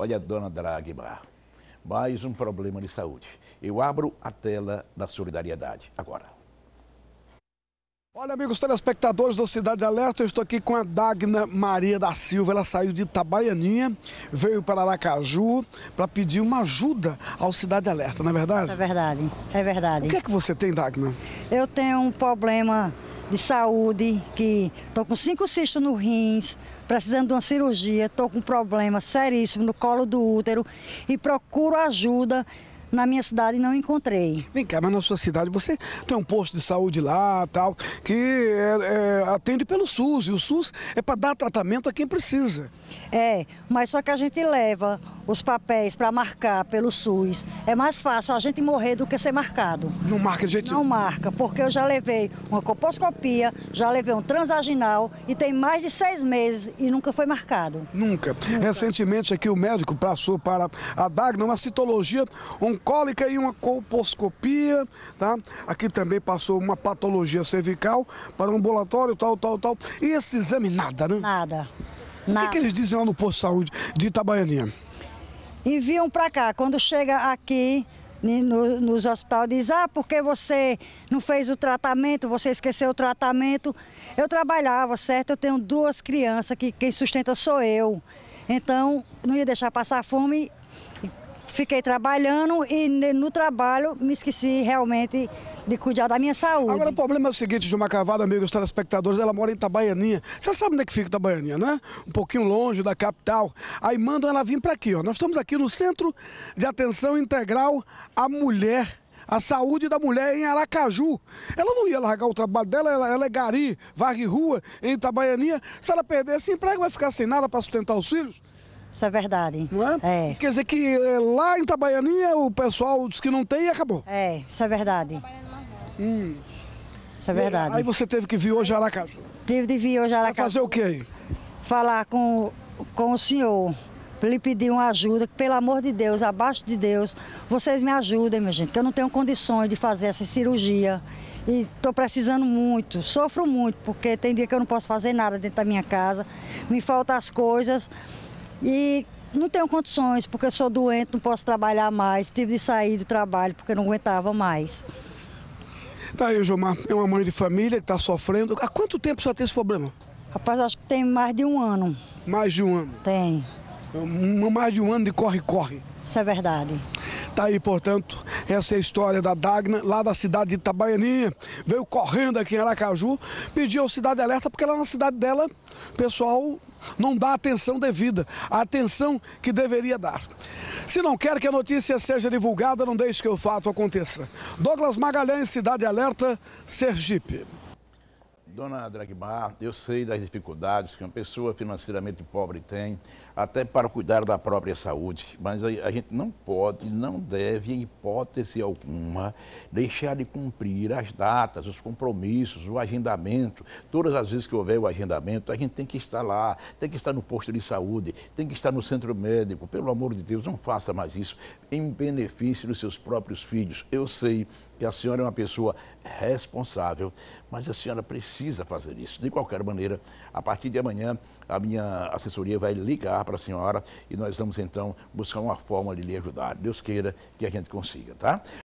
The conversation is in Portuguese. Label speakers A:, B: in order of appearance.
A: Olha, dona Dragmar, mais um problema de saúde. Eu abro a tela da solidariedade agora.
B: Olha, amigos telespectadores do Cidade Alerta, eu estou aqui com a Dagna Maria da Silva. Ela saiu de Itabaianinha, veio para Aracaju para pedir uma ajuda ao Cidade Alerta, não é verdade?
C: É verdade, é verdade. O que é que você tem, Dagna? Eu tenho um problema de saúde, que estou com cinco cistos no rins, precisando de uma cirurgia, estou com um problema seríssimo no colo do útero e procuro ajuda na minha cidade não encontrei. Vem cá, mas
B: na sua cidade você tem um posto de saúde lá, tal, que é, é, atende pelo SUS, e o SUS é para dar tratamento a quem precisa.
C: É, mas só que a gente leva os papéis para marcar pelo SUS. É mais fácil a gente morrer do que ser marcado. Não marca de jeito Não marca, porque eu já levei uma coposcopia, já levei um transaginal e tem mais de seis meses e nunca foi marcado.
B: Nunca. nunca. Recentemente aqui o médico passou para a Dagna uma citologia cólica e uma colposcopia, tá? Aqui também passou uma patologia cervical para um ambulatório, tal, tal, tal. E esse exame, nada, né? Nada. nada. O que, que eles dizem lá no posto de saúde de Itabaianinha?
C: Enviam para cá. Quando chega aqui, né, no, nos hospitais diz, ah, porque você não fez o tratamento, você esqueceu o tratamento. Eu trabalhava, certo? Eu tenho duas crianças que quem sustenta sou eu. Então, não ia deixar passar fome fiquei trabalhando e no trabalho me esqueci
B: realmente de cuidar da minha saúde. Agora o problema é o seguinte, Gilmar Carvalho, amigos telespectadores, ela mora em Itabaianinha. Você sabe onde é que fica Itabaianinha, né? Um pouquinho longe da capital. Aí mandam ela vir para aqui, ó. Nós estamos aqui no Centro de Atenção Integral à Mulher a saúde da mulher em Aracaju. Ela não ia largar o trabalho dela, ela, ela é gari, varre rua em Itabaianinha. Se ela perder esse emprego, vai ficar sem nada para sustentar os filhos. Isso é verdade. Não é? é? Quer dizer que é, lá em Itabaianinha o pessoal diz que não tem e acabou. É, isso é verdade. Hum. Isso é verdade. E aí você teve que vir hoje a Aracaju. Tive de
C: vir hoje a Aracaju. Pra fazer o quê? Falar com, com o senhor lhe pedir uma ajuda, que pelo amor de Deus, abaixo de Deus, vocês me ajudem, minha gente, que eu não tenho condições de fazer essa cirurgia. E estou precisando muito, sofro muito, porque tem dia que eu não posso fazer nada dentro da minha casa, me faltam as coisas, e não tenho condições, porque sou doente, não posso trabalhar mais. Tive de sair do trabalho porque não aguentava mais.
B: Tá aí, Gilmar. É uma mãe de família que está sofrendo. Há quanto tempo você tem esse problema? Rapaz, acho que tem mais de um ano. Mais de um ano? Tem. É um, mais de um ano de corre-corre. Isso é verdade. Está aí, portanto, essa é a história da Dagna, lá da cidade de Itabaianinha. Veio correndo aqui em Aracaju, pediu ao Cidade Alerta, porque lá na cidade dela, pessoal não dá atenção devida, a atenção que deveria dar. Se não quer que a notícia seja divulgada, não deixe que o fato aconteça. Douglas Magalhães, Cidade Alerta, Sergipe.
A: Dona Dragmar, eu sei das dificuldades que uma pessoa financeiramente pobre tem, até para cuidar da própria saúde, mas a, a gente não pode, não deve, em hipótese alguma, deixar de cumprir as datas, os compromissos, o agendamento. Todas as vezes que houver o agendamento, a gente tem que estar lá, tem que estar no posto de saúde, tem que estar no centro médico. Pelo amor de Deus, não faça mais isso em benefício dos seus próprios filhos. Eu sei que a senhora é uma pessoa responsável, mas a senhora precisa fazer isso. De qualquer maneira, a partir de amanhã, a minha assessoria vai ligar para a senhora e nós vamos então buscar uma forma de lhe ajudar. Deus queira que a gente consiga, tá?